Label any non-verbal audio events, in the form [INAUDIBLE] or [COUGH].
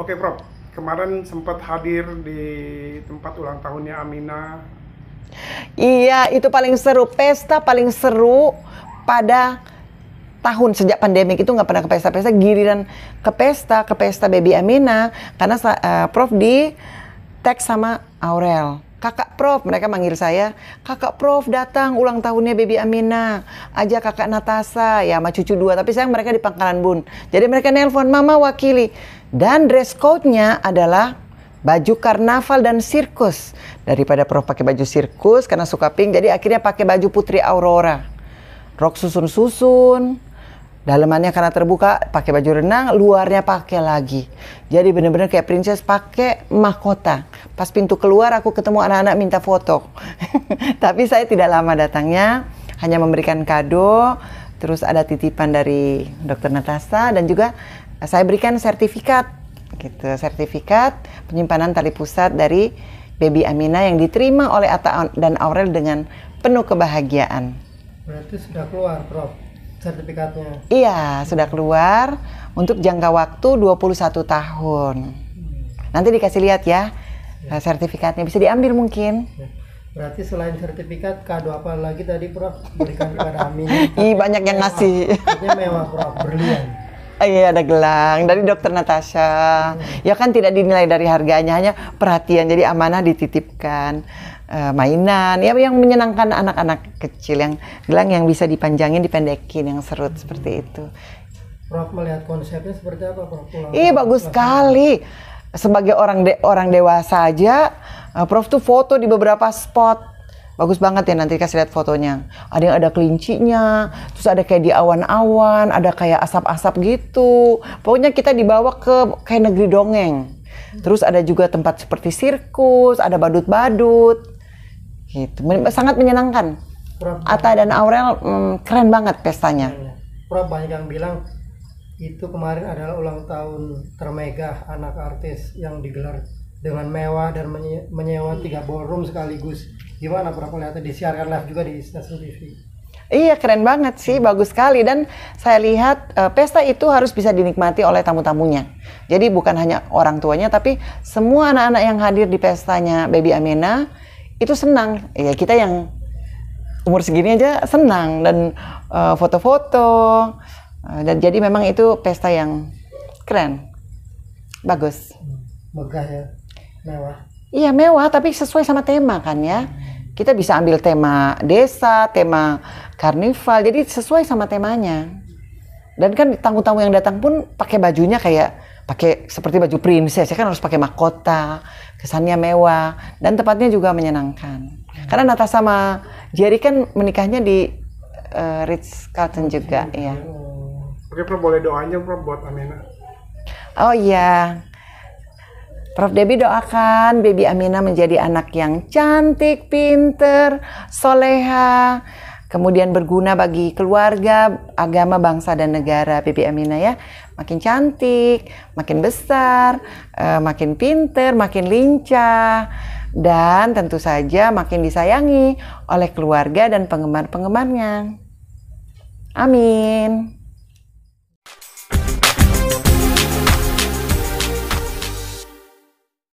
Oke Prof, kemarin sempat hadir di tempat ulang tahunnya Amina. Iya, itu paling seru. Pesta paling seru pada tahun sejak pandemi itu nggak pernah ke pesta-pesta. Giliran ke pesta, ke pesta Baby Amina. Karena uh, Prof di tag sama Aurel. Kakak Prof, mereka manggil saya, Kakak Prof datang ulang tahunnya Baby Amina, aja Kakak Natasa, ya sama cucu dua, tapi sayang mereka di Pangkalan Bun. Jadi mereka nelpon, Mama wakili, dan dress code-nya adalah baju karnaval dan sirkus. Daripada Prof pakai baju sirkus karena suka pink, jadi akhirnya pakai baju Putri Aurora. Rok susun-susun, dalemannya karena terbuka pakai baju renang, luarnya pakai lagi. Jadi benar-benar kayak princess pakai mahkota. Pas pintu keluar aku ketemu anak-anak minta foto. [LAUGHS] Tapi saya tidak lama datangnya, hanya memberikan kado, terus ada titipan dari dokter Natasha dan juga Nah, saya berikan sertifikat gitu sertifikat penyimpanan tali pusat dari baby Amina yang diterima oleh Ata dan Aurel dengan penuh kebahagiaan. Berarti sudah keluar, Prof. Sertifikatnya. Iya, sudah keluar untuk jangka waktu 21 tahun. Hmm. Nanti dikasih lihat ya, ya. Eh, sertifikatnya bisa diambil mungkin. Ya. Berarti selain sertifikat kado apa lagi tadi Prof berikan kepada [LAUGHS] Amina? Iya banyak yang ngasih. Mewah, mewah Prof, berlian oh, iya ada gelang dari dokter Natasha hmm. ya kan tidak dinilai dari harganya hanya perhatian jadi amanah dititipkan uh, mainan ya yang menyenangkan anak-anak kecil yang gelang yang bisa dipanjangin dipendekin yang serut hmm. seperti itu Prof melihat konsepnya seperti apa Prof? Iya bagus pulang. sekali sebagai orang de orang dewasa aja uh, Prof tuh foto di beberapa spot Bagus banget ya nanti kasih lihat fotonya. Ada yang ada kelincinya, terus ada kayak di awan-awan, ada kayak asap-asap gitu. Pokoknya kita dibawa ke kayak negeri dongeng. Terus ada juga tempat seperti sirkus, ada badut-badut. Gitu. Sangat menyenangkan. Ata dan Aurel mm, keren banget pestanya. Pura iya, iya. banyak yang bilang itu kemarin adalah ulang tahun termegah anak artis yang digelar dengan mewah dan menye menyewa tiga ballroom sekaligus gimana pernah melihatnya disiarkan live juga di stasiun TV Iya keren banget sih, bagus sekali dan saya lihat uh, pesta itu harus bisa dinikmati oleh tamu-tamunya. Jadi bukan hanya orang tuanya tapi semua anak-anak yang hadir di pestanya Baby Amena itu senang. Ya kita yang umur segini aja senang dan foto eh, foto-foto uh, dan jadi memang itu pesta yang keren. Bagus. Hmm, megah ya. Mewah. Iya mewah tapi sesuai sama tema kan ya. Hmm kita bisa ambil tema desa, tema karnival, jadi sesuai sama temanya. Dan kan tamu-tamu yang datang pun pakai bajunya kayak pakai seperti baju princess, ya kan harus pakai mahkota, kesannya mewah dan tempatnya juga menyenangkan. Karena Natasha sama Jerry kan menikahnya di uh, Ritz Carlton juga, ya. Oke, Prof boleh doanya Prof buat Amina. Oh iya, Prof. Debbie doakan baby Amina menjadi anak yang cantik, pinter, soleha, kemudian berguna bagi keluarga, agama, bangsa, dan negara. Baby Amina ya, makin cantik, makin besar, eh, makin pinter, makin lincah, dan tentu saja makin disayangi oleh keluarga dan penggemar-penggemarnya. Amin.